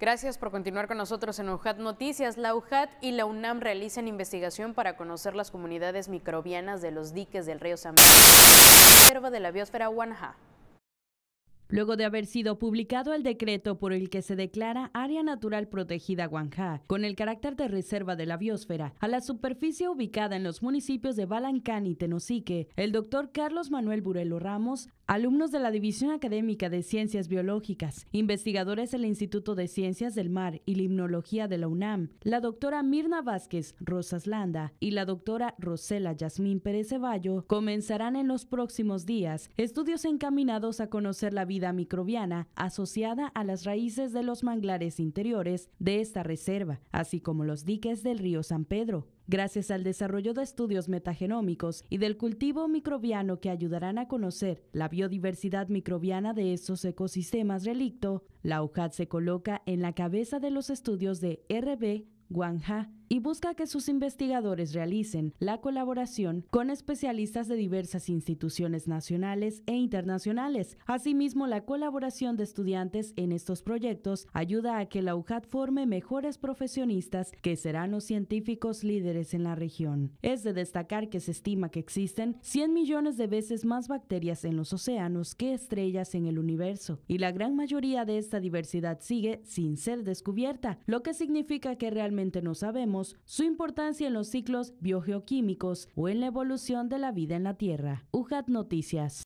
Gracias por continuar con nosotros en UJAT Noticias. La UJAT y la UNAM realizan investigación para conocer las comunidades microbianas de los diques del río San Marcos, reserva de la biosfera Guanajá luego de haber sido publicado el decreto por el que se declara Área Natural Protegida Guanjá, con el carácter de reserva de la biosfera, a la superficie ubicada en los municipios de Balancán y Tenosique, el doctor Carlos Manuel Burelo Ramos, alumnos de la División Académica de Ciencias Biológicas, investigadores del Instituto de Ciencias del Mar y Limnología de la UNAM, la doctora Mirna Vázquez Rosas Landa y la doctora Rosela Yasmín Pérez Ceballo, comenzarán en los próximos días estudios encaminados a conocer la vida microbiana asociada a las raíces de los manglares interiores de esta reserva, así como los diques del río San Pedro. Gracias al desarrollo de estudios metagenómicos y del cultivo microbiano que ayudarán a conocer la biodiversidad microbiana de estos ecosistemas relicto, la UJAT se coloca en la cabeza de los estudios de RB Guanja y busca que sus investigadores realicen la colaboración con especialistas de diversas instituciones nacionales e internacionales. Asimismo, la colaboración de estudiantes en estos proyectos ayuda a que la UJAT forme mejores profesionistas que serán los científicos líderes en la región. Es de destacar que se estima que existen 100 millones de veces más bacterias en los océanos que estrellas en el universo, y la gran mayoría de esta diversidad sigue sin ser descubierta, lo que significa que realmente no sabemos su importancia en los ciclos biogeoquímicos o en la evolución de la vida en la Tierra. UJAT Noticias.